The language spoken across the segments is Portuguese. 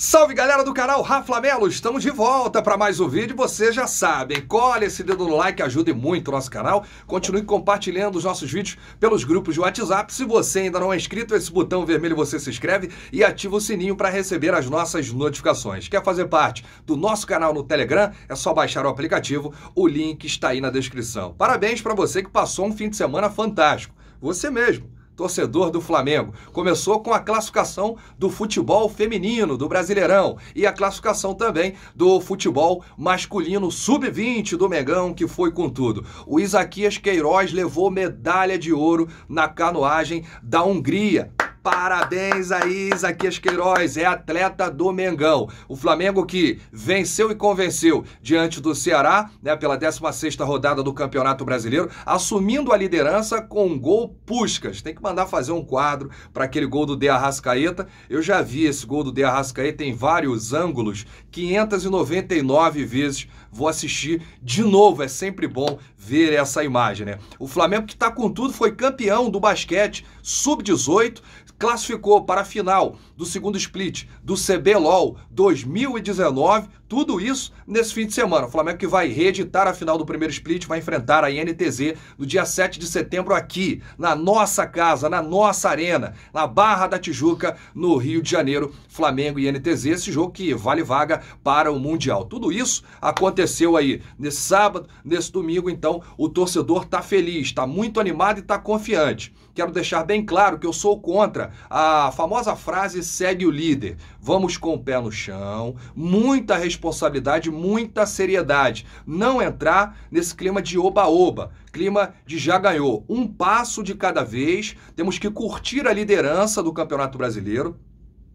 Salve galera do canal Rafa Melo, estamos de volta para mais um vídeo, Você já sabe. colhe esse dedo no like, ajude muito o nosso canal, continue compartilhando os nossos vídeos pelos grupos de WhatsApp, se você ainda não é inscrito, esse botão vermelho você se inscreve e ativa o sininho para receber as nossas notificações. Quer fazer parte do nosso canal no Telegram? É só baixar o aplicativo, o link está aí na descrição. Parabéns para você que passou um fim de semana fantástico, você mesmo torcedor do Flamengo. Começou com a classificação do futebol feminino do Brasileirão e a classificação também do futebol masculino sub-20 do Mengão, que foi com tudo. O Isaquias Queiroz levou medalha de ouro na canoagem da Hungria Parabéns a Isa Queiroz, é atleta do Mengão. O Flamengo que venceu e convenceu diante do Ceará, né, pela 16ª rodada do Campeonato Brasileiro, assumindo a liderança com um gol Puscas. Tem que mandar fazer um quadro para aquele gol do De Arrascaeta. Eu já vi esse gol do De Arrascaeta em vários ângulos, 599 vezes. Vou assistir de novo, é sempre bom ver essa imagem, né? O Flamengo que está com tudo foi campeão do basquete sub-18, classificou para a final do segundo split do CBLOL 2019 tudo isso nesse fim de semana. O Flamengo que vai reeditar a final do primeiro split, vai enfrentar a INTZ no dia 7 de setembro aqui, na nossa casa, na nossa arena, na Barra da Tijuca, no Rio de Janeiro, Flamengo e INTZ, esse jogo que vale vaga para o Mundial. Tudo isso aconteceu aí nesse sábado, nesse domingo, então o torcedor está feliz, está muito animado e está confiante. Quero deixar bem claro que eu sou contra a famosa frase segue o líder. Vamos com o pé no chão, muita responsabilidade responsabilidade, muita seriedade. Não entrar nesse clima de oba-oba, clima de já ganhou. Um passo de cada vez, temos que curtir a liderança do Campeonato Brasileiro.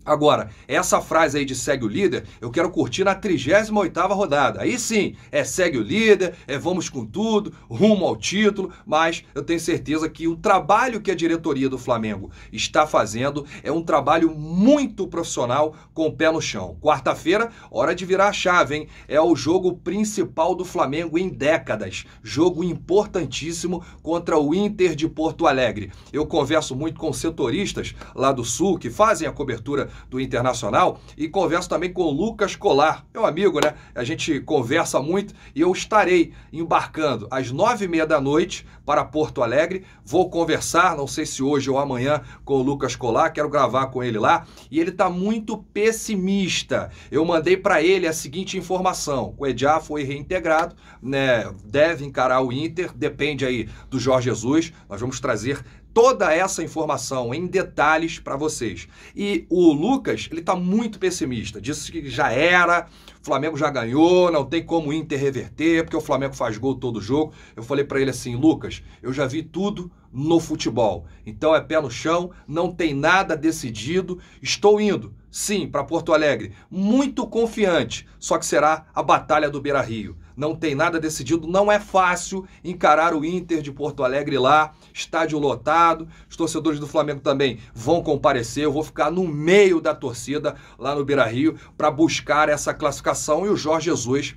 Agora, essa frase aí de segue o líder, eu quero curtir na 38ª rodada. Aí sim, é segue o líder, é vamos com tudo, rumo ao título, mas eu tenho certeza que o trabalho que a diretoria do Flamengo está fazendo é um trabalho muito profissional com o pé no chão. Quarta-feira, hora de virar a chave, hein? É o jogo principal do Flamengo em décadas, jogo importantíssimo contra o Inter de Porto Alegre. Eu converso muito com setoristas lá do Sul que fazem a cobertura do Internacional, e converso também com o Lucas Colar, meu amigo, né? A gente conversa muito e eu estarei embarcando às nove e meia da noite para Porto Alegre. Vou conversar, não sei se hoje ou amanhã, com o Lucas Colar, quero gravar com ele lá, e ele está muito pessimista. Eu mandei para ele a seguinte informação: o Ediá foi reintegrado, né? Deve encarar o Inter, depende aí do Jorge Jesus. Nós vamos trazer toda essa informação em detalhes para vocês. E o Lucas, ele está muito pessimista. Disse que já era, o Flamengo já ganhou, não tem como o Inter reverter, porque o Flamengo faz gol todo jogo. Eu falei para ele assim, Lucas, eu já vi tudo no futebol. Então é pé no chão, não tem nada decidido, estou indo. Sim, para Porto Alegre, muito confiante, só que será a batalha do Beira-Rio não tem nada decidido, não é fácil encarar o Inter de Porto Alegre lá, estádio lotado, os torcedores do Flamengo também vão comparecer, eu vou ficar no meio da torcida lá no Beira-Rio para buscar essa classificação e o Jorge Jesus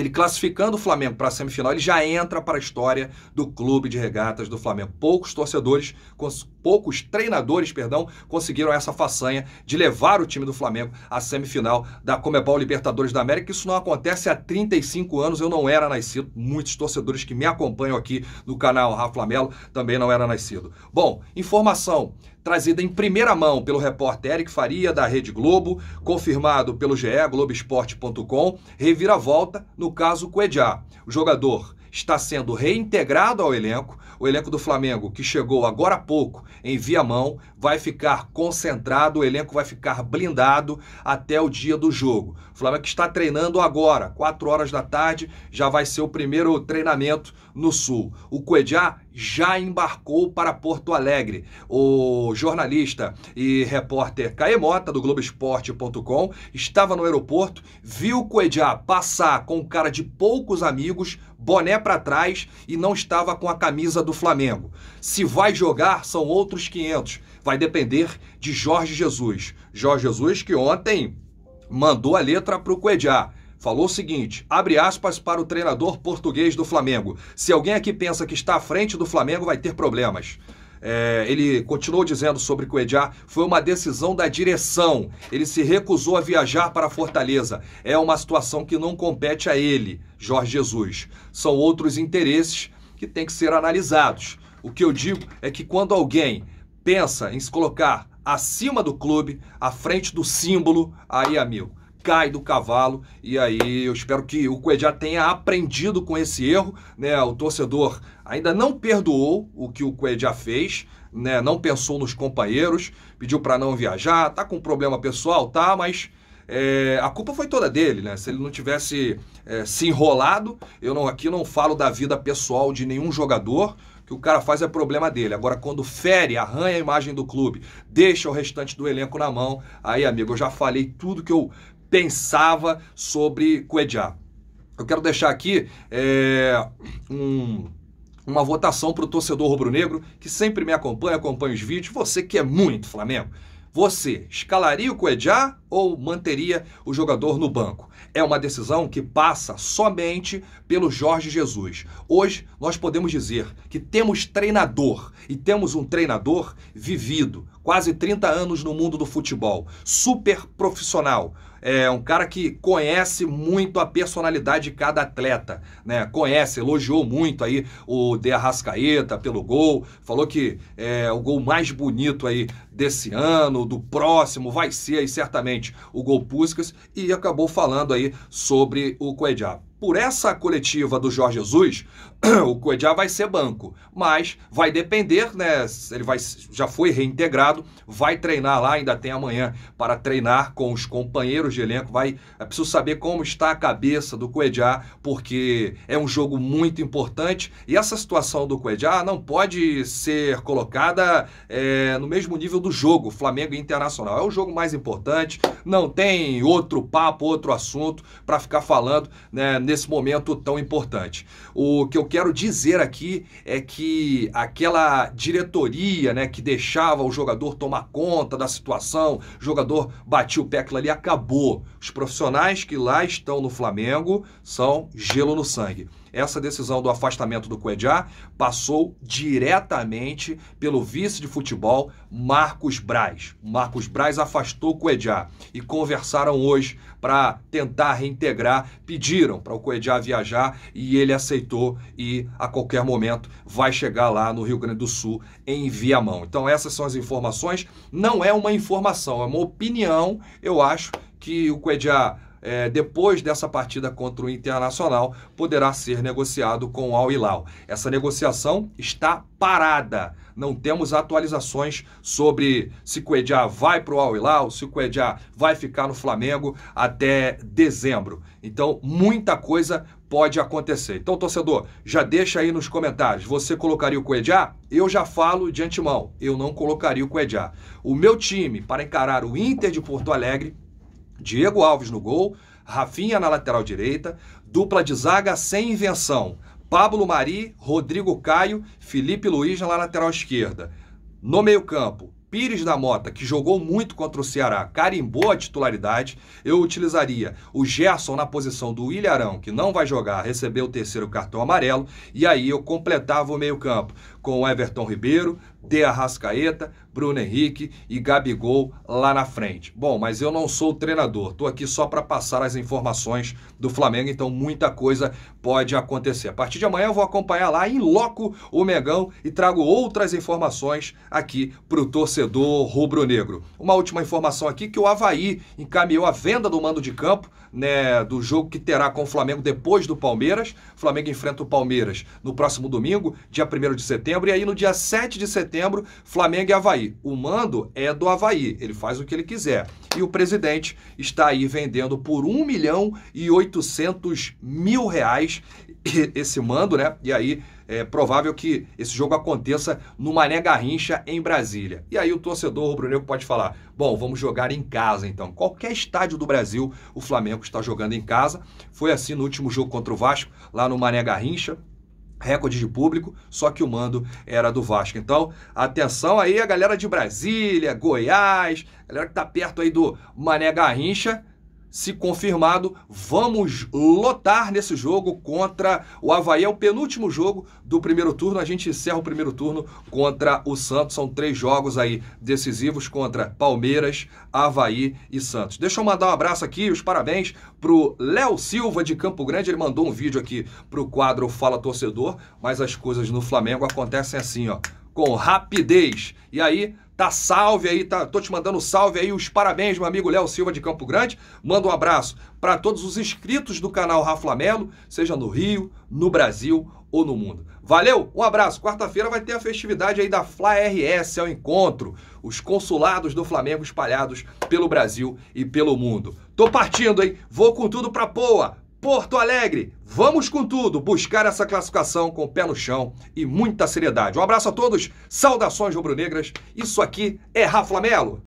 ele classificando o Flamengo para a semifinal, ele já entra para a história do clube de regatas do Flamengo. Poucos torcedores, poucos treinadores, perdão, conseguiram essa façanha de levar o time do Flamengo à semifinal da Comebol Libertadores da América. Isso não acontece há 35 anos, eu não era nascido. Muitos torcedores que me acompanham aqui no canal Rafa Flamengo também não era nascido. Bom, informação trazida em primeira mão pelo repórter Eric Faria, da Rede Globo, confirmado pelo GE, Globoesporte.com, reviravolta no caso Coedjá. O jogador está sendo reintegrado ao elenco. O elenco do Flamengo, que chegou agora há pouco em Viamão, vai ficar concentrado, o elenco vai ficar blindado até o dia do jogo. O Flamengo está treinando agora, 4 horas da tarde, já vai ser o primeiro treinamento no Sul. O Coedjá já embarcou para Porto Alegre. O jornalista e repórter Caemota, do Globoesporte.com, estava no aeroporto, viu Coedjá passar com cara de poucos amigos, boné para trás e não estava com a camisa do Flamengo. Se vai jogar, são outros 500. Vai depender de Jorge Jesus. Jorge Jesus que ontem mandou a letra para o Coedjá falou o seguinte, abre aspas para o treinador português do Flamengo. Se alguém aqui pensa que está à frente do Flamengo, vai ter problemas. É, ele continuou dizendo sobre que o foi uma decisão da direção. Ele se recusou a viajar para Fortaleza. É uma situação que não compete a ele, Jorge Jesus. São outros interesses que têm que ser analisados. O que eu digo é que quando alguém pensa em se colocar acima do clube, à frente do símbolo, aí, amigo, cai do cavalo. E aí eu espero que o Cuejá tenha aprendido com esse erro. Né? O torcedor ainda não perdoou o que o Cuejá fez, né? não pensou nos companheiros, pediu para não viajar, tá com problema pessoal, tá, mas. É, a culpa foi toda dele, né? Se ele não tivesse é, se enrolado, eu não aqui não falo da vida pessoal de nenhum jogador, que o cara faz é problema dele. Agora, quando fere, arranha a imagem do clube, deixa o restante do elenco na mão, aí, amigo, eu já falei tudo que eu pensava sobre Cuejá. Eu quero deixar aqui é, um, uma votação para o torcedor rubro-negro que sempre me acompanha, acompanha os vídeos. Você que é muito Flamengo, você escalaria o Cuejá ou manteria o jogador no banco? É uma decisão que passa somente pelo Jorge Jesus. Hoje nós podemos dizer que temos treinador e temos um treinador vivido, quase 30 anos no mundo do futebol, super profissional, é um cara que conhece muito a personalidade de cada atleta, né? Conhece, elogiou muito aí o De Arrascaeta pelo gol, falou que é o gol mais bonito aí desse ano, do próximo, vai ser aí certamente o gol Puskas e acabou falando aí sobre o Coedjá. Por essa coletiva do Jorge Jesus, o Cuejá vai ser banco, mas vai depender, né? Ele vai, já foi reintegrado, vai treinar lá, ainda tem amanhã para treinar com os companheiros de elenco. Vai, é preciso saber como está a cabeça do Cuejá, porque é um jogo muito importante e essa situação do Cuejá não pode ser colocada é, no mesmo nível do jogo Flamengo e Internacional. É o jogo mais importante, não tem outro papo, outro assunto para ficar falando né, nesse momento tão importante. O que eu quero dizer aqui é que aquela diretoria, né, que deixava o jogador tomar conta da situação, o jogador batia o pé, aquilo ali acabou. Os profissionais que lá estão no Flamengo são gelo no sangue essa decisão do afastamento do Cuejá passou diretamente pelo vice de futebol Marcos Braz. Marcos Braz afastou o Cuejá e conversaram hoje para tentar reintegrar, pediram para o Cuejá viajar e ele aceitou e a qualquer momento vai chegar lá no Rio Grande do Sul em mão. Então essas são as informações, não é uma informação, é uma opinião, eu acho que o Cuejá é, depois dessa partida contra o Internacional, poderá ser negociado com o Al Hilal. Essa negociação está parada. Não temos atualizações sobre se o Cuejá vai para o Al Hilal, se o Cuejá vai ficar no Flamengo até dezembro. Então, muita coisa pode acontecer. Então, torcedor, já deixa aí nos comentários. Você colocaria o Cuejá? Eu já falo de antemão, eu não colocaria o Cuejá. O meu time para encarar o Inter de Porto Alegre Diego Alves no gol, Rafinha na lateral direita, dupla de zaga sem invenção. Pablo Mari, Rodrigo Caio, Felipe Luiz na lateral esquerda. No meio-campo, Pires da Mota, que jogou muito contra o Ceará, carimbou a titularidade. Eu utilizaria o Gerson na posição do Ilharão, que não vai jogar, recebeu o terceiro cartão amarelo. E aí eu completava o meio-campo com Everton Ribeiro, de Arrascaeta, Bruno Henrique e Gabigol lá na frente. Bom, mas eu não sou o treinador, estou aqui só para passar as informações do Flamengo, então muita coisa pode acontecer. A partir de amanhã eu vou acompanhar lá em loco o Megão e trago outras informações aqui para o torcedor rubro-negro. Uma última informação aqui que o Havaí encaminhou a venda do mando de campo né, do jogo que terá com o Flamengo depois do Palmeiras. O Flamengo enfrenta o Palmeiras no próximo domingo, dia 1 de setembro, e aí no dia 7 de setembro, Flamengo e Havaí. O mando é do Havaí, ele faz o que ele quiser. E o presidente está aí vendendo por 1 milhão e 800 mil reais esse mando, né? E aí é provável que esse jogo aconteça no Mané Garrincha, em Brasília. E aí o torcedor rubro-negro pode falar: bom, vamos jogar em casa então. Qualquer estádio do Brasil, o Flamengo está jogando em casa. Foi assim no último jogo contra o Vasco, lá no Mané Garrincha recorde de público, só que o mando era do Vasco. Então, atenção aí a galera de Brasília, Goiás, galera que tá perto aí do Mané Garrincha, se confirmado, vamos lotar nesse jogo contra o Havaí. É o penúltimo jogo do primeiro turno. A gente encerra o primeiro turno contra o Santos. São três jogos aí decisivos contra Palmeiras, Havaí e Santos. Deixa eu mandar um abraço aqui, os parabéns pro Léo Silva de Campo Grande. Ele mandou um vídeo aqui pro quadro Fala Torcedor, mas as coisas no Flamengo acontecem assim, ó, com rapidez. E aí, Tá salve aí, tá, tô te mandando salve aí, os parabéns, meu amigo Léo Silva de Campo Grande. Manda um abraço para todos os inscritos do canal Raflamelo, seja no Rio, no Brasil ou no mundo. Valeu, um abraço. Quarta-feira vai ter a festividade aí da Fla é ao encontro. Os consulados do Flamengo espalhados pelo Brasil e pelo mundo. Tô partindo, hein? Vou com tudo pra Poa. Porto Alegre, vamos com tudo, buscar essa classificação com o pé no chão e muita seriedade. Um abraço a todos, saudações rubro-negras. Isso aqui é Rafa Melo.